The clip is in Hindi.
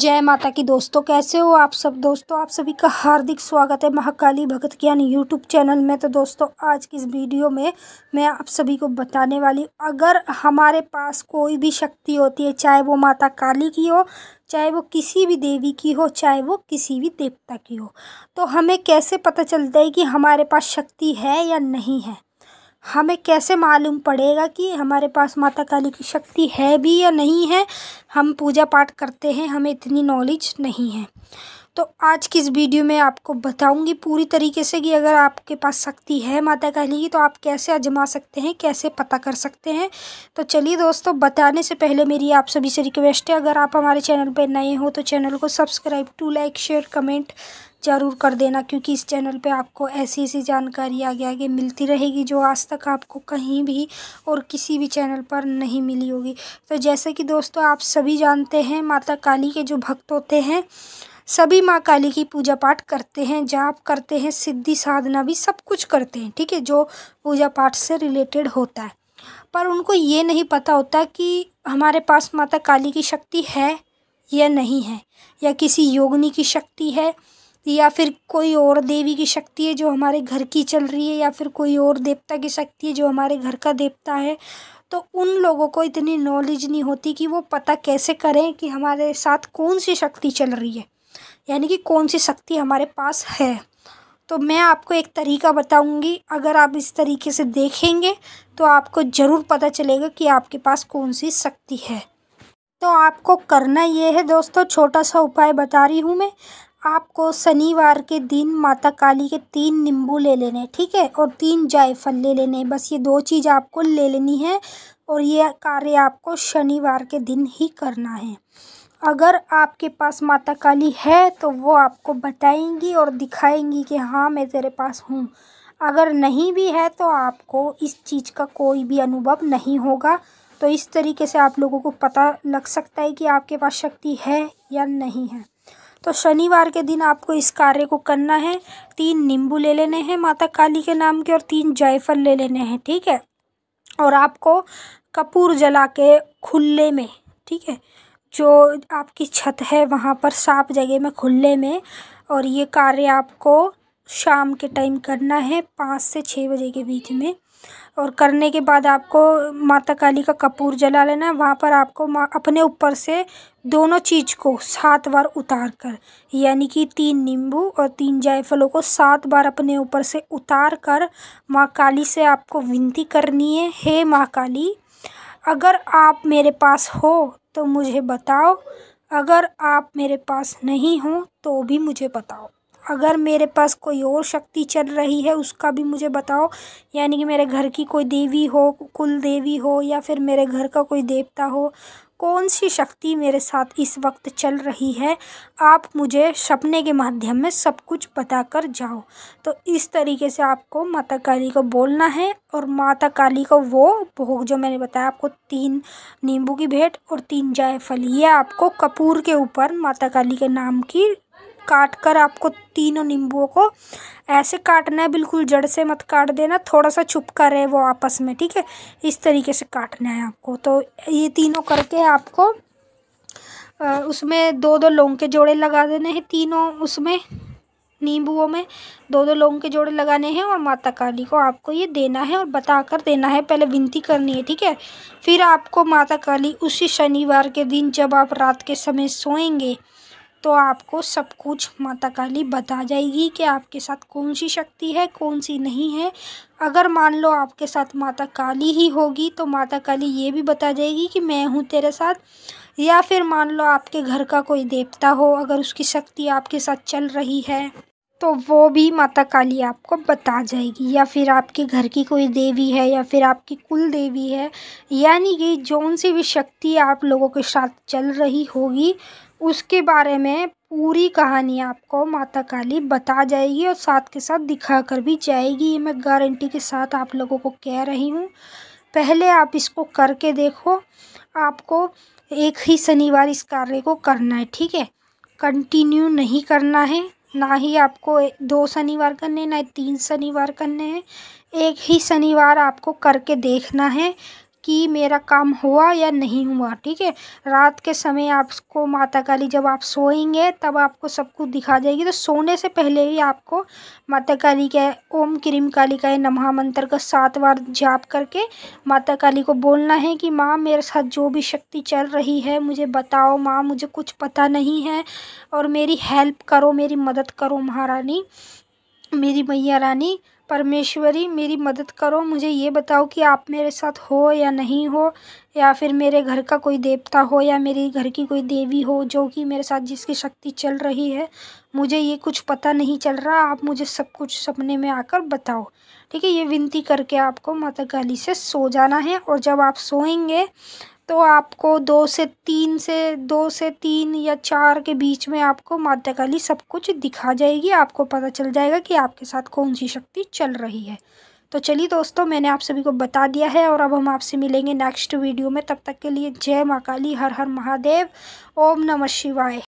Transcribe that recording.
जय माता की दोस्तों कैसे हो आप सब दोस्तों आप सभी का हार्दिक स्वागत है महाकाली भगत ज्ञान यूट्यूब चैनल में तो दोस्तों आज की इस वीडियो में मैं आप सभी को बताने वाली अगर हमारे पास कोई भी शक्ति होती है चाहे वो माता काली की हो चाहे वो किसी भी देवी की हो चाहे वो किसी भी देवता की हो तो हमें कैसे पता चलता है कि हमारे पास शक्ति है या नहीं है हमें कैसे मालूम पड़ेगा कि हमारे पास माता काली की शक्ति है भी या नहीं है हम पूजा पाठ करते हैं हमें इतनी नॉलेज नहीं है तो आज की इस वीडियो में आपको बताऊंगी पूरी तरीके से कि अगर आपके पास शक्ति है माता काली की तो आप कैसे आजमा सकते हैं कैसे पता कर सकते हैं तो चलिए दोस्तों बताने से पहले मेरी आप सभी से रिक्वेस्ट है अगर आप हमारे चैनल पर नए हो तो चैनल को subscribe to like share comment ज़रूर कर देना क्योंकि इस चैनल पे आपको ऐसी ऐसी जानकारी आगे आगे मिलती रहेगी जो आज तक आपको कहीं भी और किसी भी चैनल पर नहीं मिली होगी तो जैसे कि दोस्तों आप सभी जानते हैं माता काली के जो भक्त होते हैं सभी माँ काली की पूजा पाठ करते हैं जाप करते हैं सिद्धि साधना भी सब कुछ करते हैं ठीक है जो पूजा पाठ से रिलेटेड होता है पर उनको ये नहीं पता होता कि हमारे पास माता काली की शक्ति है या नहीं है या किसी योगनी की शक्ति है या फिर कोई और देवी की शक्ति है जो हमारे घर की चल रही है या फिर कोई और देवता की शक्ति है जो हमारे घर का देवता है तो उन लोगों को इतनी नॉलेज नहीं होती कि वो पता कैसे करें कि हमारे साथ कौन सी शक्ति चल रही है यानी कि कौन सी शक्ति हमारे पास है तो मैं आपको एक तरीका बताऊंगी अगर आप इस तरीके से देखेंगे तो आपको ज़रूर पता चलेगा कि आपके पास कौन सी शक्ति है तो आपको करना ये है दोस्तों छोटा सा उपाय बता रही हूँ मैं आपको शनिवार के दिन माता काली के तीन नींबू ले लेने ठीक है और तीन जायफल ले लेने बस ये दो चीज़ आपको ले लेनी है और ये कार्य आपको शनिवार के दिन ही करना है अगर आपके पास माता काली है तो वो आपको बताएंगी और दिखाएंगी कि हाँ मैं तेरे पास हूँ अगर नहीं भी है तो आपको इस चीज़ का कोई भी अनुभव नहीं होगा तो इस तरीके से आप लोगों को पता लग सकता है कि आपके पास शक्ति है या नहीं है तो शनिवार के दिन आपको इस कार्य को करना है तीन नींबू ले लेने हैं माता काली के नाम के और तीन जायफल ले लेने हैं ठीक है और आपको कपूर जला के खुले में ठीक है जो आपकी छत है वहाँ पर साफ जगह में खुले में और ये कार्य आपको शाम के टाइम करना है पाँच से छः बजे के बीच में और करने के बाद आपको माता काली का कपूर जला लेना है वहाँ पर आपको अपने ऊपर से दोनों चीज़ को सात बार उतार कर यानी कि तीन नींबू और तीन जायफलों को सात बार अपने ऊपर से उतार कर माँ काली से आपको विनती करनी है हे माँ काली अगर आप मेरे पास हो तो मुझे बताओ अगर आप मेरे पास नहीं हो तो भी मुझे बताओ अगर मेरे पास कोई और शक्ति चल रही है उसका भी मुझे बताओ यानी कि मेरे घर की कोई देवी हो कुल देवी हो या फिर मेरे घर का कोई देवता हो कौन सी शक्ति मेरे साथ इस वक्त चल रही है आप मुझे सपने के माध्यम में सब कुछ बता कर जाओ तो इस तरीके से आपको माता काली को बोलना है और माता काली को वो भोग जो मैंने बताया आपको तीन नींबू की भेंट और तीन जायफल ये आपको कपूर के ऊपर माता काली के नाम की काट कर आपको तीनों नींबुओं को ऐसे काटना है बिल्कुल जड़ से मत काट देना थोड़ा सा छुपका रहे वो आपस में ठीक है इस तरीके से काटना है आपको तो ये तीनों करके आपको उसमें दो दो लौंग के जोड़े लगा देने हैं तीनों उसमें नींबुओं में दो दो लौंग के जोड़े लगाने हैं और माता काली को आपको ये देना है और बता कर देना है पहले विनती करनी है ठीक है फिर आपको माता काली उसी शनिवार के दिन जब आप रात के समय सोएंगे तो आपको सब कुछ माता काली बता जाएगी कि आपके साथ कौन सी शक्ति है कौन सी नहीं है अगर मान लो आपके साथ माता काली ही होगी तो माता काली ये भी बता जाएगी कि मैं हूँ तेरे साथ या फिर मान लो आपके घर का कोई देवता हो अगर उसकी शक्ति आपके साथ चल रही है तो वो भी माता काली आपको बता जाएगी या फिर आपके घर की कोई देवी है या फिर आपकी कुल देवी है यानी कि जौन सी भी शक्ति आप लोगों के साथ चल रही होगी उसके बारे में पूरी कहानी आपको माता काली बता जाएगी और साथ के साथ दिखा कर भी जाएगी ये मैं गारंटी के साथ आप लोगों को कह रही हूँ पहले आप इसको करके देखो आपको एक ही शनिवार इस कार्य को करना है ठीक है कंटिन्यू नहीं करना है ना ही आपको दो शनिवार करने ना तीन शनिवार करने हैं एक ही शनिवार आपको करके देखना है कि मेरा काम हुआ या नहीं हुआ ठीक है रात के समय आपको माता काली जब आप सोएंगे तब आपको सब कुछ दिखा जाएगी तो सोने से पहले ही आपको माता काली का ओम क्रीम काली का नमः मंत्र का सात बार जाप करके माता काली को बोलना है कि माँ मेरे साथ जो भी शक्ति चल रही है मुझे बताओ माँ मुझे कुछ पता नहीं है और मेरी हेल्प करो मेरी मदद करो महारानी मेरी मैया रानी परमेश्वरी मेरी मदद करो मुझे ये बताओ कि आप मेरे साथ हो या नहीं हो या फिर मेरे घर का कोई देवता हो या मेरे घर की कोई देवी हो जो कि मेरे साथ जिसकी शक्ति चल रही है मुझे ये कुछ पता नहीं चल रहा आप मुझे सब कुछ सपने में आकर बताओ ठीक है ये विनती करके आपको माता काली से सो जाना है और जब आप सोएंगे तो आपको दो से तीन से दो से तीन या चार के बीच में आपको माध्यकाली सब कुछ दिखा जाएगी आपको पता चल जाएगा कि आपके साथ कौन सी शक्ति चल रही है तो चलिए दोस्तों मैंने आप सभी को बता दिया है और अब हम आपसे मिलेंगे नेक्स्ट वीडियो में तब तक के लिए जय माँ काली हर हर महादेव ओम नमः शिवाय